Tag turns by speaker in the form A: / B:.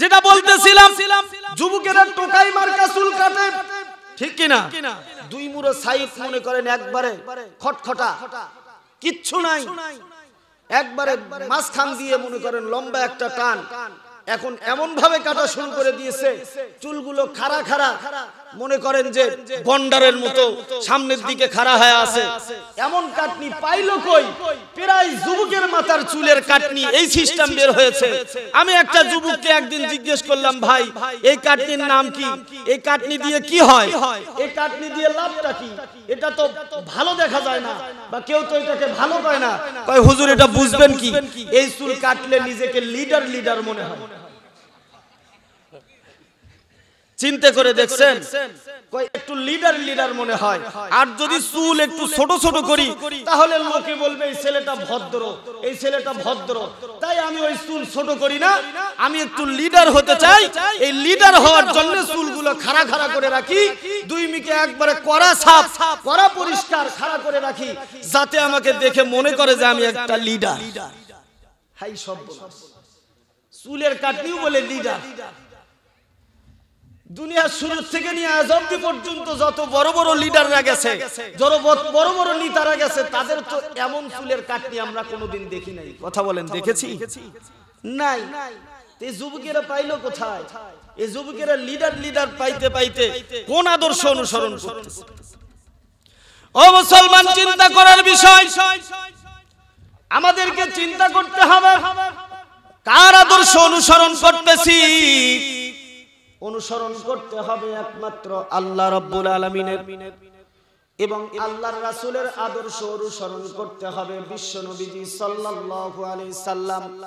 A: যেটা বলতেছিলাম যুবকেরা টোকাই মার্কা চুল কাটে ঠিক কিনা দুই মুড়ো সাইজ মনে করেন একবারে খটখটা কিচ্ছু নাই একবারে মাঝখান দিয়ে মনে করেন লম্বা একটা টান এখন এমন ভাবে কাটা শুরু করে দিয়েছে চুলগুলো খাড়া খাড়া মনে করেন যে গন্ডারের মতো সামনের দিকে খাড়া হয়ে আছে এমন কাটনি পাইল কই প্রায় মাথার চুলের কাটনি এই সিস্টেম বের হয়েছে আমি একটা যুবককে একদিন জিজ্ঞেস করলাম ভাই এই কাটনির নাম কি এই কাটনি দিয়ে কি হয় এই কাটনি দিয়ে লাভটা কি এটা তো ভালো দেখা যায় না বা কেউ তো এটাকে ভালো পায় না কয় হুজুর এটা বুঝবেন কি এই চুল কাটলে নিজেকে লিডার লিডার মনে হয় চিন্তা করে দেখছেন একটু লিডার লিডার মনে হয় আর যদি চুল একটু ছোট ছোট করি তাহলে লোকে বলবে এই ছেলেটা ভদ্র এই ছেলেটা ভদ্র তাই আমি ওই চুল ছোট করি না আমি একটু লিডার হতে চাই এই লিডার হওয়ার জন্য চুলগুলো খাড়া খাড়া করে রাখি দুই মিকে একবারে কড়া সাফ কড়া পরিষ্কার খাড়া করে রাখি যাতে আমাকে দেখে মনে করে যে আমি একটা লিডার হাই সব চুলের কাটনিও বলে লিডার দুনিয়ার শুরু থেকে নিয়ে আজ অব্দি পর্যন্ত যত বড় বড় লিডাররা গেছে যত বড় বড় নেতারা গেছে তাদের তো এমন ফুলের কাটনি আমরা কোনোদিন দেখি নাই কথা বলেন দেখেছি নাই এই যুবকেরা পাইলো কোথায় এই যুবকেরা লিডার লিডার পাইতে পাইতে কোন আদর্শ অনুসরণ করতেছে ও মুসলমান চিন্তা করার বিষয় আমাদেরকে চিন্তা করতে হবে কার আদর্শ অনুসরণ করতেছি অনুসরণ করতে হবে একমাত্র আল্লাহ রব্বুল আলমিনের এবং আল্লাহর রাসুলের আদর্শ অনুসরণ করতে হবে বিশ্ব নবীজি সাল্লাহ আলাইহি সাল্লাম